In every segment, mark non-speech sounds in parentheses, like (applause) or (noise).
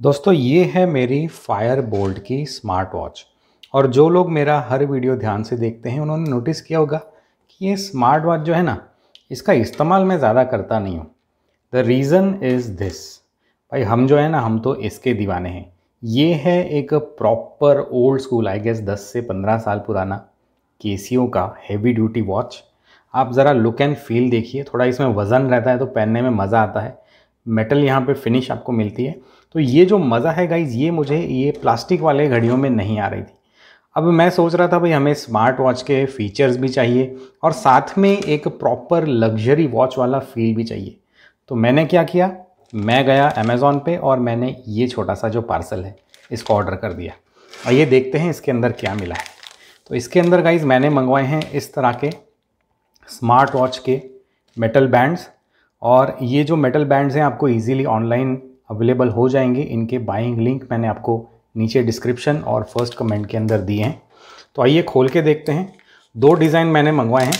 दोस्तों ये है मेरी फायर बोल्ट की स्मार्ट वॉच और जो लोग मेरा हर वीडियो ध्यान से देखते हैं उन्होंने नोटिस किया होगा कि ये स्मार्ट वॉच जो है ना इसका इस्तेमाल मैं ज़्यादा करता नहीं हूँ द रीज़न इज़ दिस भाई हम जो है ना हम तो इसके दीवाने हैं ये है एक proper old school I guess दस से पंद्रह साल पुराना के का हैवी ड्यूटी वॉच आप ज़रा लुक एंड फील देखिए थोड़ा इसमें वज़न रहता है तो पहनने में मज़ा आता है मेटल यहाँ पे फिनिश आपको मिलती है तो ये जो मज़ा है गाइज़ ये मुझे ये प्लास्टिक वाले घड़ियों में नहीं आ रही थी अब मैं सोच रहा था भाई हमें स्मार्ट वॉच के फीचर्स भी चाहिए और साथ में एक प्रॉपर लग्जरी वॉच वाला फील भी चाहिए तो मैंने क्या किया मैं गया अमेज़ोन पे और मैंने ये छोटा सा जो पार्सल है इसको ऑर्डर कर दिया और ये देखते हैं इसके अंदर क्या मिला है तो इसके अंदर गाइज मैंने मंगवाए हैं इस तरह के स्मार्ट वॉच के मेटल बैंड्स और ये जो मेटल बैंड्स हैं आपको इजीली ऑनलाइन अवेलेबल हो जाएंगे इनके बाइंग लिंक मैंने आपको नीचे डिस्क्रिप्शन और फर्स्ट कमेंट के अंदर दिए हैं तो आइए खोल के देखते हैं दो डिज़ाइन मैंने मंगवाए हैं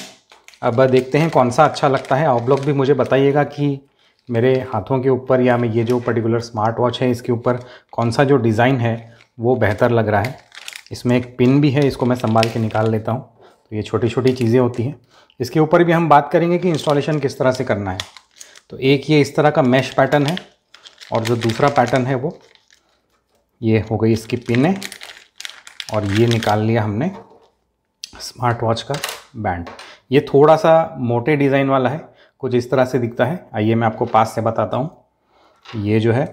अब देखते हैं कौन सा अच्छा लगता है आप लोग भी मुझे बताइएगा कि मेरे हाथों के ऊपर या मैं ये जो पर्टिकुलर स्मार्ट वॉच है इसके ऊपर कौन सा जो डिज़ाइन है वो बेहतर लग रहा है इसमें एक पिन भी है इसको मैं संभाल के निकाल लेता हूँ तो ये छोटी छोटी चीज़ें होती हैं इसके ऊपर भी हम बात करेंगे कि इंस्टॉलेशन किस तरह से करना है तो एक ये इस तरह का मैश पैटर्न है और जो दूसरा पैटर्न है वो ये हो गई इसकी पिन है और ये निकाल लिया हमने स्मार्ट वॉच का बैंड ये थोड़ा सा मोटे डिज़ाइन वाला है कुछ इस तरह से दिखता है आइए मैं आपको पास से बताता हूँ ये जो है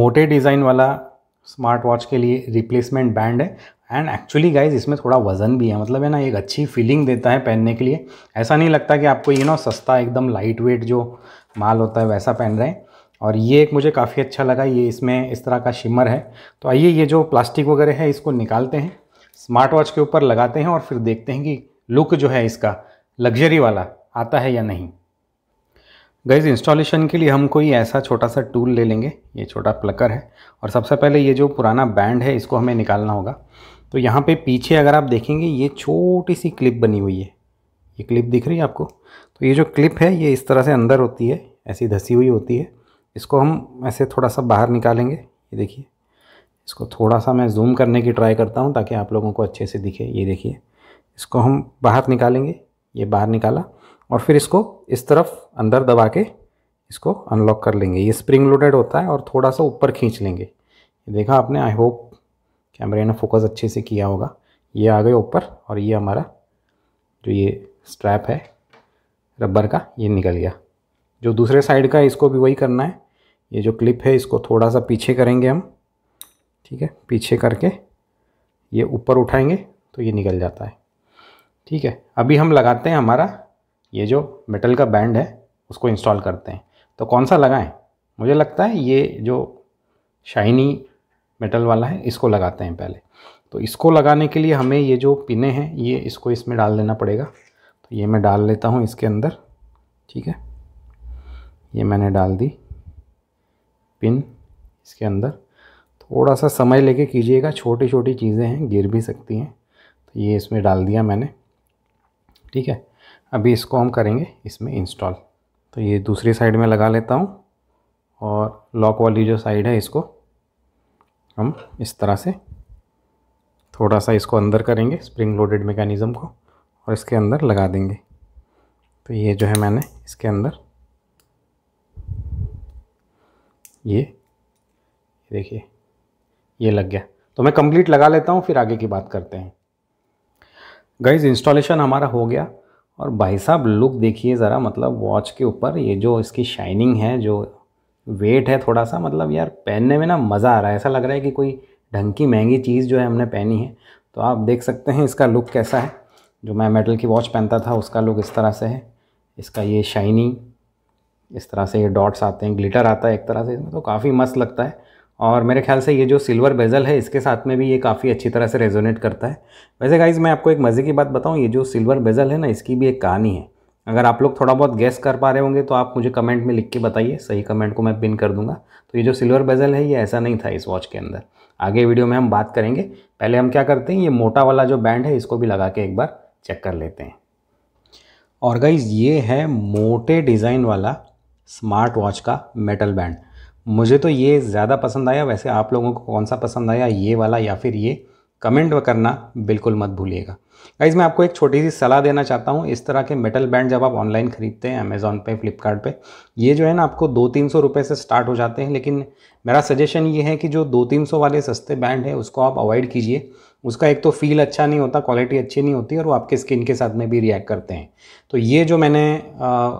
मोटे डिज़ाइन वाला स्मार्ट वॉच के लिए रिप्लेसमेंट बैंड है एंड एक्चुअली गाइज इसमें थोड़ा वज़न भी है मतलब है ना एक अच्छी फीलिंग देता है पहनने के लिए ऐसा नहीं लगता कि आपको ये ना सस्ता एकदम लाइट वेट जो माल होता है वैसा पहन रहे हैं और ये एक मुझे काफ़ी अच्छा लगा ये इसमें इस तरह का शिमर है तो आइए ये जो प्लास्टिक वगैरह है इसको निकालते हैं स्मार्ट वॉच के ऊपर लगाते हैं और फिर देखते हैं कि लुक जो है इसका लग्जरी वाला आता है या नहीं गैज़ इंस्टॉलेशन के लिए हम कोई ऐसा छोटा सा टूल ले लेंगे ये छोटा प्लकर है और सबसे पहले ये जो पुराना बैंड है इसको हमें निकालना होगा तो यहाँ पे पीछे अगर आप देखेंगे ये छोटी सी क्लिप बनी हुई है ये क्लिप दिख रही है आपको तो ये जो क्लिप है ये इस तरह से अंदर होती है ऐसी धसी हुई होती है इसको हम ऐसे थोड़ा सा बाहर निकालेंगे ये देखिए इसको थोड़ा सा मैं जूम करने की ट्राई करता हूँ ताकि आप लोगों को अच्छे से दिखे ये देखिए इसको हम बाहर निकालेंगे ये बाहर निकाला और फिर इसको इस तरफ अंदर दबा के इसको अनलॉक कर लेंगे ये स्प्रिंग लोडेड होता है और थोड़ा सा ऊपर खींच लेंगे ये देखा आपने आई होप कैमरे ने फोकस अच्छे से किया होगा ये आ गए ऊपर और ये हमारा जो ये स्ट्रैप है रबर का ये निकल गया जो दूसरे साइड का है इसको भी वही करना है ये जो क्लिप है इसको थोड़ा सा पीछे करेंगे हम ठीक है पीछे करके ये ऊपर उठाएंगे तो ये निकल जाता है ठीक है अभी हम लगाते हैं हमारा ये जो मेटल का बैंड है उसको इंस्टॉल करते हैं तो कौन सा लगाएं मुझे लगता है ये जो शाइनी मेटल वाला है इसको लगाते हैं पहले तो इसको लगाने के लिए हमें ये जो पिने हैं ये इसको इसमें डाल देना पड़ेगा तो ये मैं डाल लेता हूँ इसके अंदर ठीक है ये मैंने डाल दी पिन इसके अंदर थोड़ा सा समय लेके कीजिएगा छोटी छोटी चीज़ें हैं गिर भी सकती हैं तो ये इसमें डाल दिया मैंने ठीक है अभी इसको हम करेंगे इसमें इंस्टॉल तो ये दूसरी साइड में लगा लेता हूँ और लॉक वाली जो साइड है इसको हम इस तरह से थोड़ा सा इसको अंदर करेंगे स्प्रिंग लोडेड मेकानिज़म को और इसके अंदर लगा देंगे तो ये जो है मैंने इसके अंदर ये देखिए ये लग गया तो मैं कंप्लीट लगा लेता हूँ फिर आगे की बात करते हैं गाइज इंस्टॉलेशन हमारा हो गया और भाई साहब लुक देखिए ज़रा मतलब वॉच के ऊपर ये जो इसकी शाइनिंग है जो वेट है थोड़ा सा मतलब यार पहनने में ना मज़ा आ रहा है ऐसा लग रहा है कि कोई ढंग की महंगी चीज़ जो है हमने पहनी है तो आप देख सकते हैं इसका लुक कैसा है जो मैं मेटल की वॉच पहनता था उसका लुक इस तरह से है इसका ये शाइनिंग इस तरह से ये डॉट्स आते हैं ग्लिटर आता है एक तरह से इसमें तो काफ़ी मस्त लगता है और मेरे ख्याल से ये जो सिल्वर बेजल है इसके साथ में भी ये काफ़ी अच्छी तरह से रेजोनेट करता है वैसे गाइज मैं आपको एक मज़े की बात बताऊँ ये जो सिल्वर बेजल है ना इसकी भी एक कहानी है अगर आप लोग थोड़ा बहुत गैस कर पा रहे होंगे तो आप मुझे कमेंट में लिख के बताइए सही कमेंट को मैं पिन कर दूंगा तो ये जो सिल्वर बेजल है ये ऐसा नहीं था इस वॉच के अंदर आगे वीडियो में हम बात करेंगे पहले हम क्या करते हैं ये मोटा वाला जो बैंड है इसको भी लगा के एक बार चेक कर लेते हैं और गाइज ये है मोटे डिज़ाइन वाला स्मार्ट वॉच का मेटल बैंड मुझे तो ये ज़्यादा पसंद आया वैसे आप लोगों को कौन सा पसंद आया ये वाला या फिर ये कमेंट करना बिल्कुल मत भूलिएगा गाइज मैं आपको एक छोटी सी सलाह देना चाहता हूँ इस तरह के मेटल बैंड जब आप ऑनलाइन ख़रीदते हैं अमेज़ॉन पे फ्लिपकार्ट पे ये जो है ना आपको दो तीन सौ रुपये से स्टार्ट हो जाते हैं लेकिन मेरा सजेशन ये है कि जो दो तीन सौ वाले सस्ते बैंड है उसको आप अवॉइड कीजिए उसका एक तो फील अच्छा नहीं होता क्वालिटी अच्छी नहीं होती और वो आपके स्किन के साथ में भी रिएक्ट करते हैं तो ये जो मैंने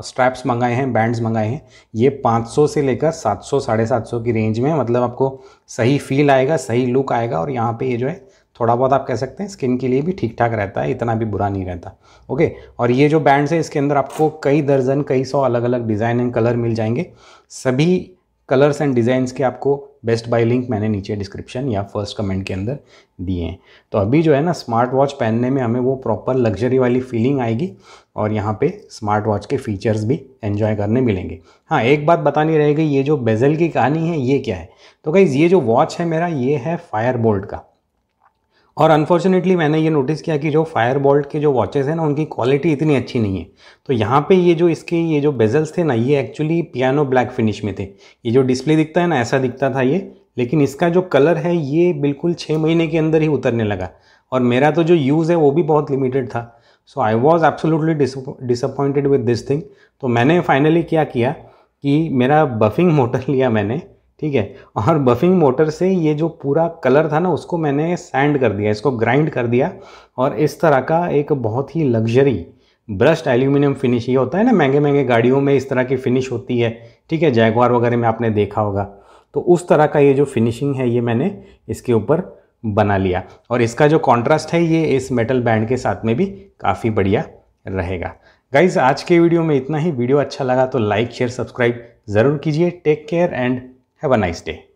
स्ट्रैप्स मंगाए हैं बैंड्स मंगाए हैं ये 500 से लेकर 700 साढ़े सात की रेंज में मतलब आपको सही फील आएगा सही लुक आएगा और यहाँ पे ये जो है थोड़ा बहुत आप कह सकते हैं स्किन के लिए भी ठीक ठाक रहता है इतना भी बुरा नहीं रहता ओके और ये जो बैंड्स है इसके अंदर आपको कई दर्जन कई सौ अलग अलग डिज़ाइन एंड कलर मिल जाएंगे सभी कलर्स एंड डिज़ाइंस के आपको बेस्ट बाय लिंक मैंने नीचे डिस्क्रिप्शन या फर्स्ट कमेंट के अंदर दिए हैं तो अभी जो है ना स्मार्ट वॉच पहनने में हमें वो प्रॉपर लग्जरी वाली फीलिंग आएगी और यहाँ पे स्मार्ट वॉच के फीचर्स भी एंजॉय करने मिलेंगे हाँ एक बात बतानी रहेगी ये जो बेजल की कहानी है ये क्या है तो गाइज़ ये जो वॉच है मेरा ये है फायर बोल्ट का और अनफॉर्चुनेटली मैंने ये नोटिस किया कि जो फायर बॉल्ट के जो वॉचेस हैं ना उनकी क्वालिटी इतनी अच्छी नहीं है तो यहाँ पे ये जो इसके ये जो बेजल्स थे ना ये एक्चुअली पियानो ब्लैक फिनिश में थे ये जो डिस्प्ले दिखता है ना ऐसा दिखता था ये लेकिन इसका जो कलर है ये बिल्कुल छः महीने के अंदर ही उतरने लगा और मेरा तो जो यूज़ है वो भी बहुत लिमिटेड था so I was absolutely disappointed with this thing तो मैंने फाइनली क्या किया कि मेरा बफिंग (laughs) मोटर लिया मैंने ठीक है और बफिंग मोटर से ये जो पूरा कलर था ना उसको मैंने सैंड कर दिया इसको ग्राइंड कर दिया और इस तरह का एक बहुत ही लग्जरी ब्रश्ड एल्यूमिनियम फिनिश ये होता है ना महंगे महंगे गाड़ियों में इस तरह की फिनिश होती है ठीक है जैगवार वगैरह में आपने देखा होगा तो उस तरह का ये जो फिनिशिंग है ये मैंने इसके ऊपर बना लिया और इसका जो कॉन्ट्रास्ट है ये इस मेटल बैंड के साथ में भी काफ़ी बढ़िया रहेगा गाइज आज के वीडियो में इतना ही वीडियो अच्छा लगा तो लाइक शेयर सब्सक्राइब ज़रूर कीजिए take care and Have a nice day.